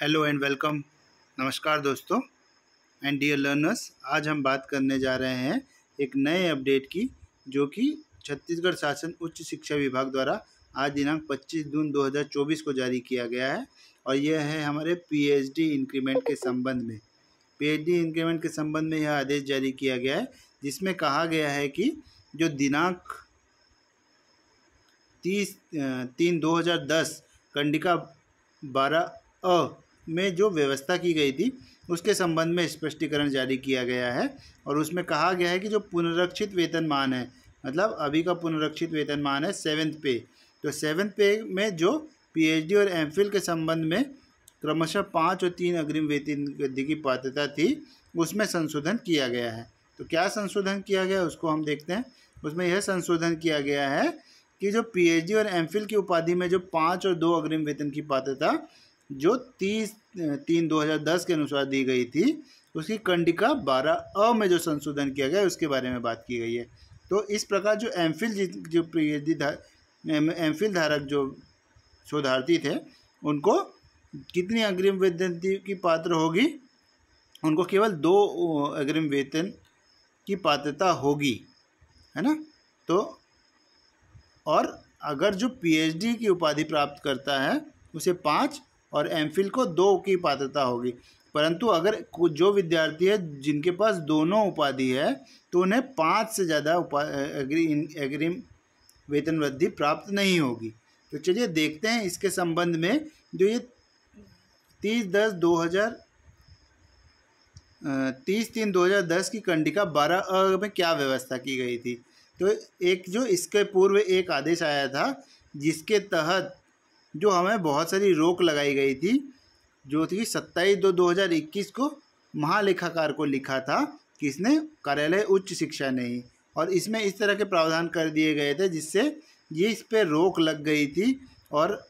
hello and welcome नमस्कार दोस्तों and dear learners आज हम बात करने जा रहे हैं एक नए अपडेट की जो कि छत्तीसगढ़ शासन उच्च शिक्षा विभाग द्वारा आज दिनांक 25 जून 2024 को जारी किया गया है और यह है हमारे पीएचडी इंक्रीमेंट के संबंध में पीएचडी इंक्रीमेंट के संबंध में यह आदेश जारी किया गया है जिसमें कहा गया है कि जो दिनांक तीस तीन दो कंडिका बारह अ में जो व्यवस्था की गई थी उसके संबंध में स्पष्टीकरण जारी किया गया है और उसमें कहा गया है कि जो पुनरक्षित वेतनमान है मतलब अभी का पुनरक्षित वेतनमान है सेवन्थ पे तो सेवन्थ पे में जो पीएचडी और एमफिल के संबंध में क्रमशः पाँच और तीन अग्रिम वेतन वृद्धि की पात्रता थी उसमें संशोधन किया गया है तो क्या संशोधन किया गया उसको हम देखते हैं उसमें यह संशोधन किया गया है कि जो पीएचडी और एमफिल की उपाधि में जो पाँच और दो अग्रिम वेतन की पात्रता जो तीस तीन 2010 के अनुसार दी गई थी उसकी कंडिका बारह अ में जो संशोधन किया गया उसके बारे में बात की गई है तो इस प्रकार जो एम फिल जो पीएचडी एम फिल धारक जो शोधार्थी थे उनको कितनी अग्रिम वेतन की पात्र होगी उनको केवल दो अग्रिम वेतन की पात्रता होगी है ना तो और अगर जो पीएचडी की उपाधि प्राप्त करता है उसे पाँच और एम को दो की पात्रता होगी परंतु अगर जो विद्यार्थी है जिनके पास दोनों उपाधि है तो उन्हें पाँच से ज़्यादा उपाधि अग्रिम एग्रीम वेतन वृद्धि प्राप्त नहीं होगी तो चलिए देखते हैं इसके संबंध में जो ये तीस दस दो हज़ार तीस तीन दो हज़ार दस की कंडिका बारह अ में क्या व्यवस्था की गई थी तो एक जो इसके पूर्व एक आदेश आया था जिसके तहत जो हमें बहुत सारी रोक लगाई गई थी जो थी सत्ताईस दो दो हज़ार इक्कीस को महालेखाकार को लिखा था किसने कार्यालय उच्च शिक्षा नहीं और इसमें इस तरह के प्रावधान कर दिए गए थे जिससे ये इस पर रोक लग गई थी और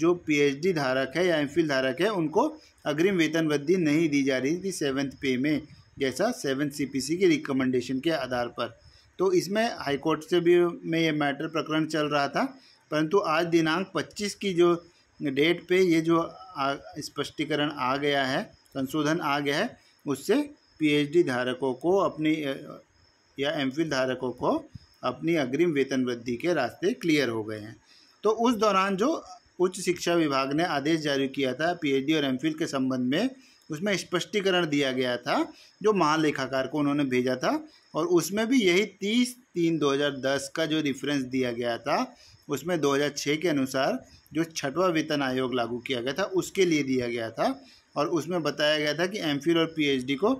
जो पीएचडी धारक है या एम धारक है उनको अग्रिम वेतन वृद्धि नहीं दी जा रही थी सेवन्थ पे में जैसा सेवन्थ सीपीसी की रिकमेंडेशन के आधार पर तो इसमें हाईकोर्ट से भी में ये मैटर प्रकरण चल रहा था परंतु आज दिनांक 25 की जो डेट पे ये जो स्पष्टीकरण आ गया है संशोधन आ गया है उससे पीएचडी धारकों को अपनी या एमफिल धारकों को अपनी अग्रिम वेतन वृद्धि के रास्ते क्लियर हो गए हैं तो उस दौरान जो उच्च शिक्षा विभाग ने आदेश जारी किया था पीएचडी और एमफिल के संबंध में उसमें स्पष्टीकरण दिया गया था जो महालेखाकार को उन्होंने भेजा था और उसमें भी यही तीस तीन दो हजार दस का जो रिफरेंस दिया गया था उसमें दो हज़ार छः के अनुसार जो छठवां वेतन आयोग लागू किया गया था उसके लिए दिया गया था और उसमें बताया गया था कि एम और पी को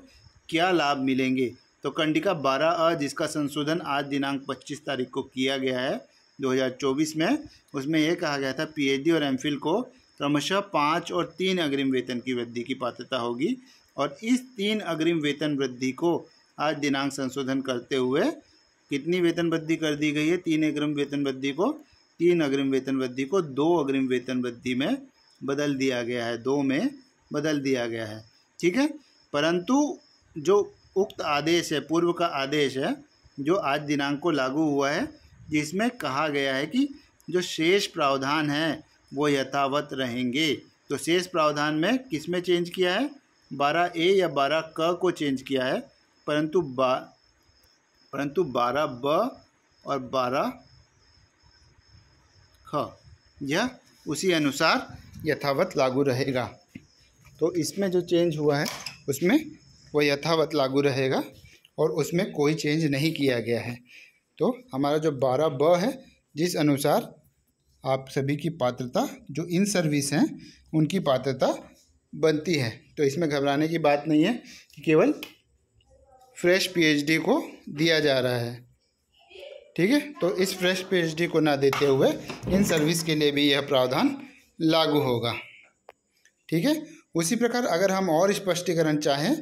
क्या लाभ मिलेंगे तो कंडिका बारह अ जिसका संशोधन आज दिनांक पच्चीस तारीख को किया गया है 2024 में उसमें यह कहा गया था पीएचडी और एमफिल को क्रमशः पाँच और तीन अग्रिम वेतन की वृद्धि की पात्रता होगी और इस तीन अग्रिम वेतन वृद्धि को आज दिनांक संशोधन करते हुए कितनी वेतन वृद्धि कर दी गई है तीन अग्रिम वेतन वृद्धि को तीन अग्रिम वेतन वृद्धि को दो अग्रिम वेतन वृद्धि में बदल दिया गया है दो में बदल दिया गया है ठीक है परंतु जो उक्त आदेश है पूर्व का आदेश है जो आज दिनांक को लागू हुआ है जिसमें कहा गया है कि जो शेष प्रावधान है वो यथावत रहेंगे तो शेष प्रावधान में किस में चेंज किया है बारह ए या बारह क को चेंज किया है परंतु बा परंतु बारह ब और बारह ख यह उसी अनुसार यथावत लागू रहेगा तो इसमें जो चेंज हुआ है उसमें वह यथावत लागू रहेगा और उसमें कोई चेंज नहीं किया गया है तो हमारा जो बारह ब है जिस अनुसार आप सभी की पात्रता जो इन सर्विस हैं उनकी पात्रता बनती है तो इसमें घबराने की बात नहीं है कि केवल फ्रेश पीएचडी को दिया जा रहा है ठीक है तो इस फ्रेश पीएचडी को ना देते हुए इन सर्विस के लिए भी यह प्रावधान लागू होगा ठीक है उसी प्रकार अगर हम और स्पष्टीकरण चाहें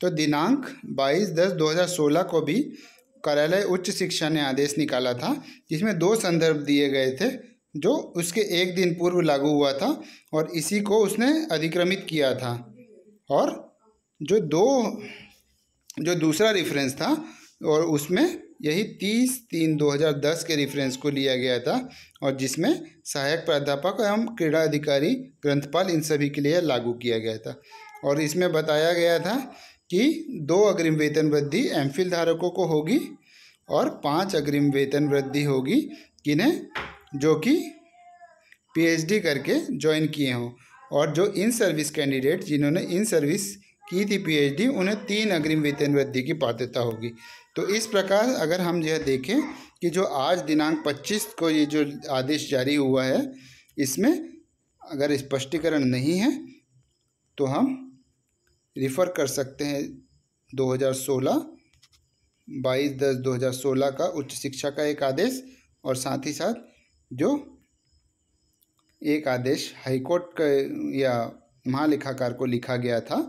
तो दिनांक 22 दस 2016 को भी कार्यालय उच्च शिक्षा ने आदेश निकाला था जिसमें दो संदर्भ दिए गए थे जो उसके एक दिन पूर्व लागू हुआ था और इसी को उसने अधिक्रमित किया था और जो दो जो दूसरा रेफरेंस था और उसमें यही तीस तीन दो हज़ार दस के रेफरेंस को लिया गया था और जिसमें सहायक प्राध्यापक एवं क्रीड़ा अधिकारी ग्रंथपाल इन सभी के लिए लागू किया गया था और इसमें बताया गया था कि दो अग्रिम वेतन वृद्धि एम धारकों को होगी और पांच अग्रिम वेतन वृद्धि होगी किन्हें जो कि पीएचडी करके ज्वाइन किए हों और जो इन सर्विस कैंडिडेट जिन्होंने इन सर्विस की थी पीएचडी उन्हें तीन अग्रिम वेतन वृद्धि की पात्रता होगी तो इस प्रकार अगर हम यह देखें कि जो आज दिनांक 25 को ये जो आदेश जारी हुआ है इसमें अगर स्पष्टीकरण नहीं है तो हम रिफ़र कर सकते हैं 2016 22 दस 2016 का उच्च शिक्षा का एक आदेश और साथ ही साथ जो एक आदेश हाईकोर्ट का या महालेखाकार को लिखा गया था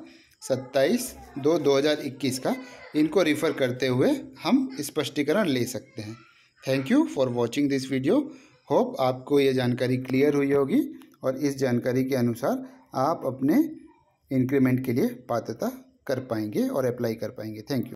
सत्ताईस दो दो हज़ार इक्कीस का इनको रिफ़र करते हुए हम स्पष्टीकरण ले सकते हैं thank you for watching this video hope आपको ये जानकारी क्लियर हुई होगी और इस जानकारी के अनुसार आप अपने इंक्रीमेंट के लिए पात्रता कर पाएंगे और अप्लाई कर पाएंगे थैंक यू